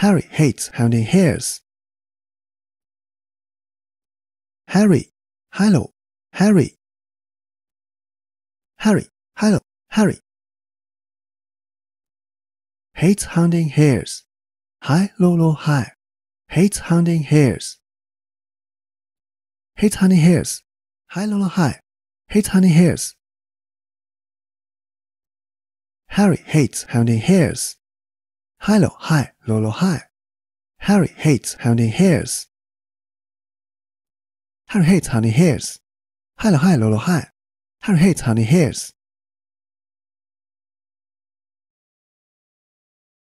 Harry hates hunting hairs. Harry, hello, Harry. Harry, hello, Harry. Hates hunting hares. Hi, low, low, high. Hates hunting hares. Hates hunting hares. Hi, low, low, high. Hates hunting hares. Harry hates hunting hares. Hello, hi, Lolo, hi. Harry hates honey hairs. Harry hates honey hairs. Hello, hi, Lolo, hi. Harry hates honey hairs.